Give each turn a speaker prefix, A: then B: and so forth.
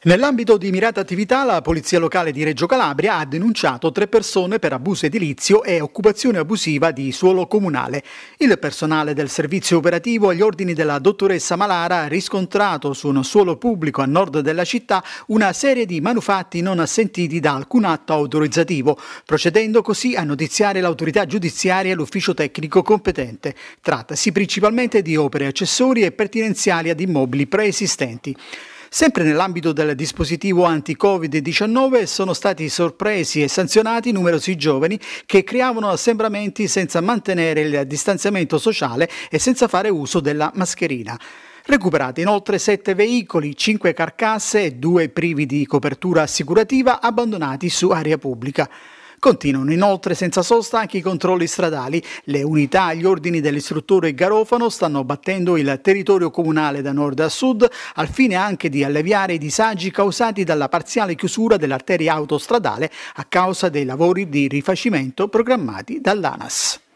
A: Nell'ambito di mirata attività, la Polizia Locale di Reggio Calabria ha denunciato tre persone per abuso edilizio e occupazione abusiva di suolo comunale. Il personale del servizio operativo agli ordini della dottoressa Malara ha riscontrato su un suolo pubblico a nord della città una serie di manufatti non assentiti da alcun atto autorizzativo, procedendo così a notiziare l'autorità giudiziaria e l'ufficio tecnico competente. Trattasi principalmente di opere accessorie e pertinenziali ad immobili preesistenti. Sempre nell'ambito del dispositivo anti-Covid-19 sono stati sorpresi e sanzionati numerosi giovani che creavano assembramenti senza mantenere il distanziamento sociale e senza fare uso della mascherina. Recuperati inoltre sette veicoli, cinque carcasse e due privi di copertura assicurativa abbandonati su area pubblica. Continuano inoltre senza sosta anche i controlli stradali. Le unità agli ordini dell'istruttore Garofano stanno battendo il territorio comunale da nord a sud al fine anche di alleviare i disagi causati dalla parziale chiusura dell'arteria autostradale a causa dei lavori di rifacimento programmati dall'ANAS.